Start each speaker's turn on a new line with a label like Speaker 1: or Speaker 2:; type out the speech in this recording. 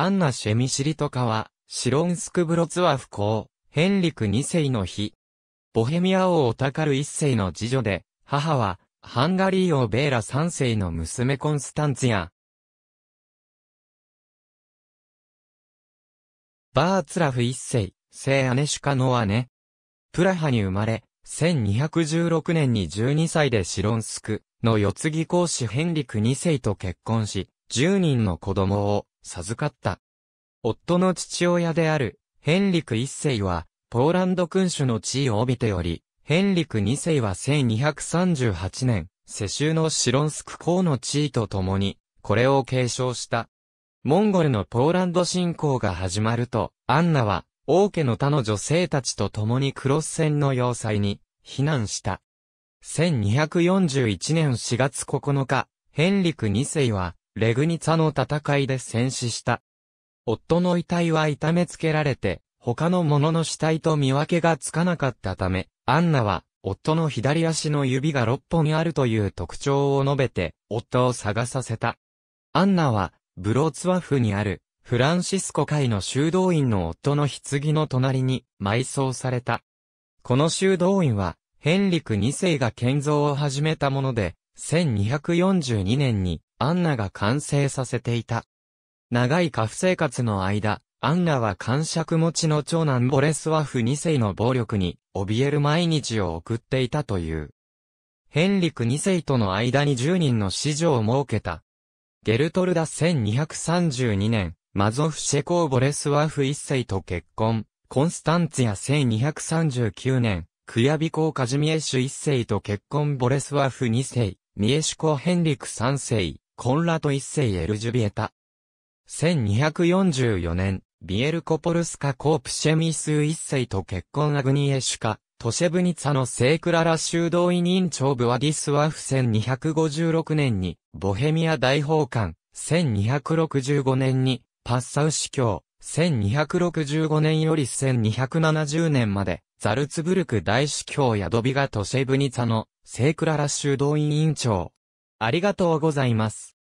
Speaker 1: アンナ・シェミシリトカは、シロンスクブロツワフ公、ヘンリク2世の日。ボヘミア王オタカル1世の次女で、母は、ハンガリー王ベーラ3世の娘コンスタンツヤ。バーツラフ1世、聖アネシュカの姉。プラハに生まれ、1216年に12歳でシロンスクの四継ぎ公子ヘンリク2世と結婚し、10人の子供を授かった。夫の父親である、ヘンリク一世は、ポーランド君主の地位を帯びており、ヘンリク二世は1238年、世襲のシロンスク公の地位と共に、これを継承した。モンゴルのポーランド侵攻が始まると、アンナは、王家の他の女性たちと共にクロス戦の要塞に、避難した。1241年4月9日、ヘンリク二世は、レグニツァの戦いで戦死した。夫の遺体は痛めつけられて、他の者の死体と見分けがつかなかったため、アンナは、夫の左足の指が6本あるという特徴を述べて、夫を探させた。アンナは、ブローツワフにある、フランシスコ会の修道院の夫の棺の隣に埋葬された。この修道院は、ヘンリク2世が建造を始めたもので、1242年にアンナが完成させていた。長い家父生活の間、アンナは感触持ちの長男ボレスワフ2世の暴力に怯える毎日を送っていたという。ヘンリク2世との間に10人の子女を設けた。ゲルトルダ1232年、マゾフシェコー・ボレスワフ1世と結婚、コンスタンツヤ1239年、クヤビコー・カジミエシュ1世と結婚ボレスワフ2世、ミエシコ・ヘンリク3世、コンラト一世エルジュビエタ。1244年、ビエルコポルスカ・コープシェミス一世と結婚アグニエシュカ、トシェブニツァの聖クララ修道院院長ブワディスワフ1256年に、ボヘミア大法官、1265年に、パッサウ司教、1265年より1270年まで、ザルツブルク大司教やドビガトシェブニツァの、聖クララ修道院院長、ありがとうございます。